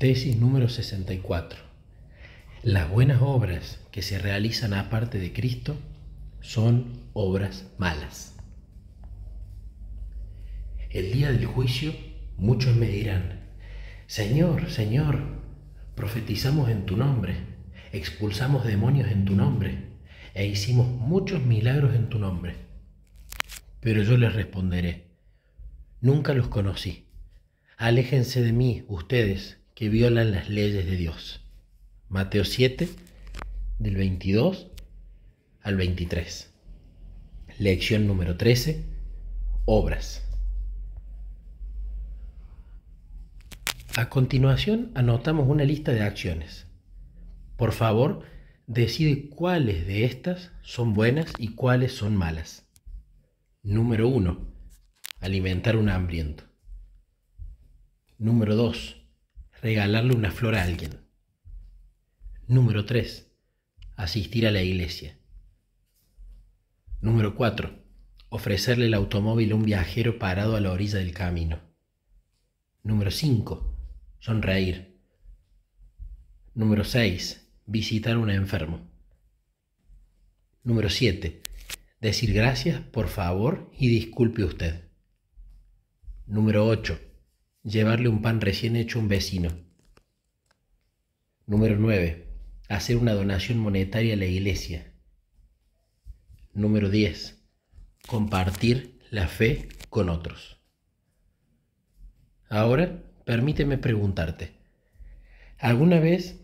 Tesis número 64. Las buenas obras que se realizan aparte de Cristo son obras malas. El día del juicio muchos me dirán, Señor, Señor, profetizamos en tu nombre, expulsamos demonios en tu nombre e hicimos muchos milagros en tu nombre. Pero yo les responderé, nunca los conocí. Aléjense de mí, ustedes, que violan las leyes de Dios. Mateo 7, del 22 al 23. Lección número 13. Obras. A continuación anotamos una lista de acciones. Por favor, decide cuáles de estas son buenas y cuáles son malas. Número 1. Alimentar un hambriento. Número 2 regalarle una flor a alguien. Número 3. Asistir a la iglesia. Número 4. Ofrecerle el automóvil a un viajero parado a la orilla del camino. Número 5. Sonreír. Número 6. Visitar a un enfermo. Número 7. Decir gracias, por favor y disculpe usted. Número 8 Llevarle un pan recién hecho a un vecino. Número 9. Hacer una donación monetaria a la iglesia. Número 10. Compartir la fe con otros. Ahora, permíteme preguntarte, ¿alguna vez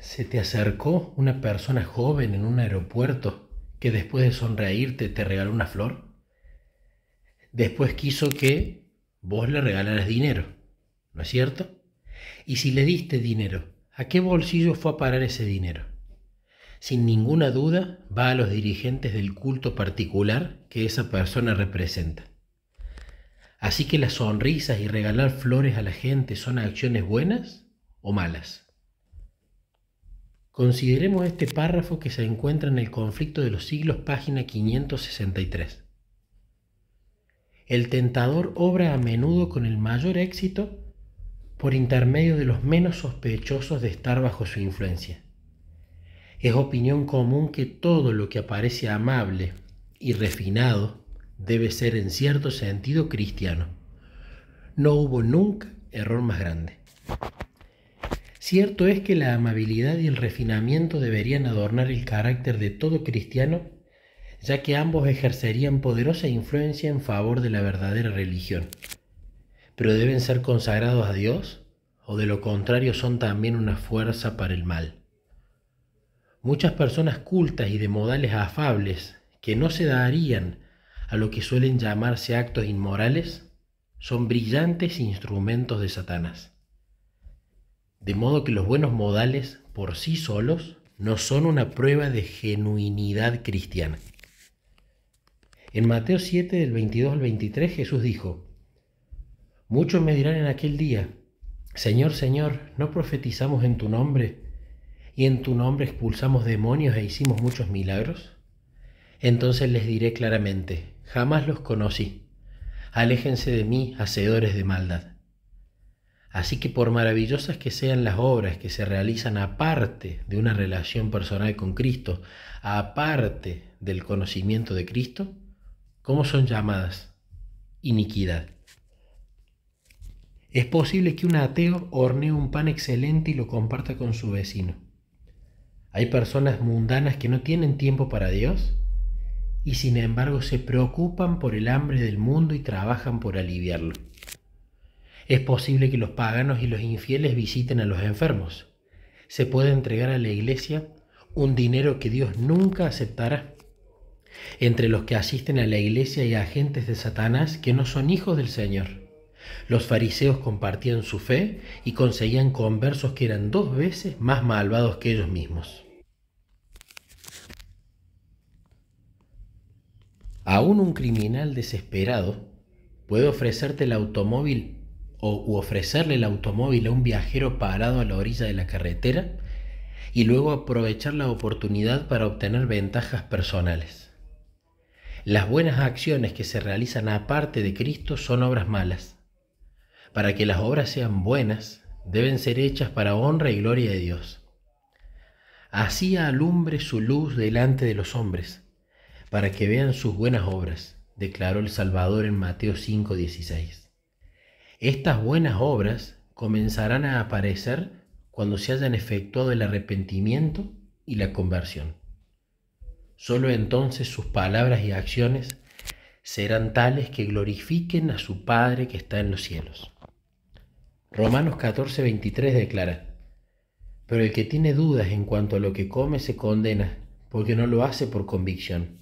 se te acercó una persona joven en un aeropuerto que después de sonreírte te regaló una flor? Después quiso que vos le regalarás dinero, ¿no es cierto? Y si le diste dinero, ¿a qué bolsillo fue a parar ese dinero? Sin ninguna duda va a los dirigentes del culto particular que esa persona representa. Así que las sonrisas y regalar flores a la gente son acciones buenas o malas. Consideremos este párrafo que se encuentra en el conflicto de los siglos, página 563 el tentador obra a menudo con el mayor éxito por intermedio de los menos sospechosos de estar bajo su influencia. Es opinión común que todo lo que aparece amable y refinado debe ser en cierto sentido cristiano. No hubo nunca error más grande. Cierto es que la amabilidad y el refinamiento deberían adornar el carácter de todo cristiano ya que ambos ejercerían poderosa influencia en favor de la verdadera religión. Pero deben ser consagrados a Dios, o de lo contrario son también una fuerza para el mal. Muchas personas cultas y de modales afables, que no se darían a lo que suelen llamarse actos inmorales, son brillantes instrumentos de Satanás. De modo que los buenos modales por sí solos no son una prueba de genuinidad cristiana. En Mateo 7, del 22 al 23, Jesús dijo, Muchos me dirán en aquel día, Señor, Señor, ¿no profetizamos en tu nombre? ¿Y en tu nombre expulsamos demonios e hicimos muchos milagros? Entonces les diré claramente, jamás los conocí. Aléjense de mí, hacedores de maldad. Así que por maravillosas que sean las obras que se realizan aparte de una relación personal con Cristo, aparte del conocimiento de Cristo, ¿Cómo son llamadas? Iniquidad. Es posible que un ateo hornee un pan excelente y lo comparta con su vecino. Hay personas mundanas que no tienen tiempo para Dios y sin embargo se preocupan por el hambre del mundo y trabajan por aliviarlo. Es posible que los paganos y los infieles visiten a los enfermos. Se puede entregar a la iglesia un dinero que Dios nunca aceptará entre los que asisten a la iglesia hay agentes de Satanás que no son hijos del Señor. Los fariseos compartían su fe y conseguían conversos que eran dos veces más malvados que ellos mismos. Aún un criminal desesperado puede ofrecerte el automóvil o ofrecerle el automóvil a un viajero parado a la orilla de la carretera y luego aprovechar la oportunidad para obtener ventajas personales. Las buenas acciones que se realizan aparte de Cristo son obras malas. Para que las obras sean buenas, deben ser hechas para honra y gloria de Dios. Así alumbre su luz delante de los hombres, para que vean sus buenas obras, declaró el Salvador en Mateo 5:16. Estas buenas obras comenzarán a aparecer cuando se hayan efectuado el arrepentimiento y la conversión. Solo entonces sus palabras y acciones serán tales que glorifiquen a su Padre que está en los cielos. Romanos 14.23 declara, Pero el que tiene dudas en cuanto a lo que come se condena, porque no lo hace por convicción,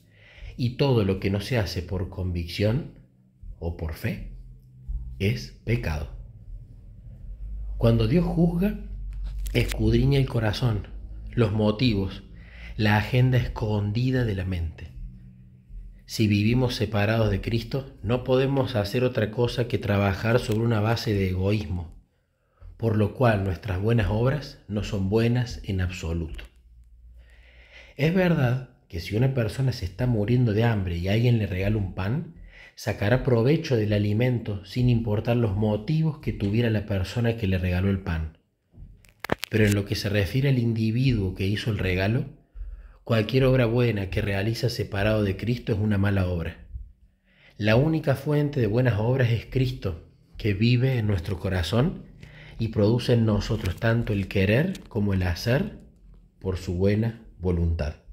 y todo lo que no se hace por convicción o por fe es pecado. Cuando Dios juzga, escudriña el corazón, los motivos, la agenda escondida de la mente. Si vivimos separados de Cristo, no podemos hacer otra cosa que trabajar sobre una base de egoísmo, por lo cual nuestras buenas obras no son buenas en absoluto. Es verdad que si una persona se está muriendo de hambre y alguien le regala un pan, sacará provecho del alimento sin importar los motivos que tuviera la persona que le regaló el pan. Pero en lo que se refiere al individuo que hizo el regalo, Cualquier obra buena que realiza separado de Cristo es una mala obra. La única fuente de buenas obras es Cristo, que vive en nuestro corazón y produce en nosotros tanto el querer como el hacer por su buena voluntad.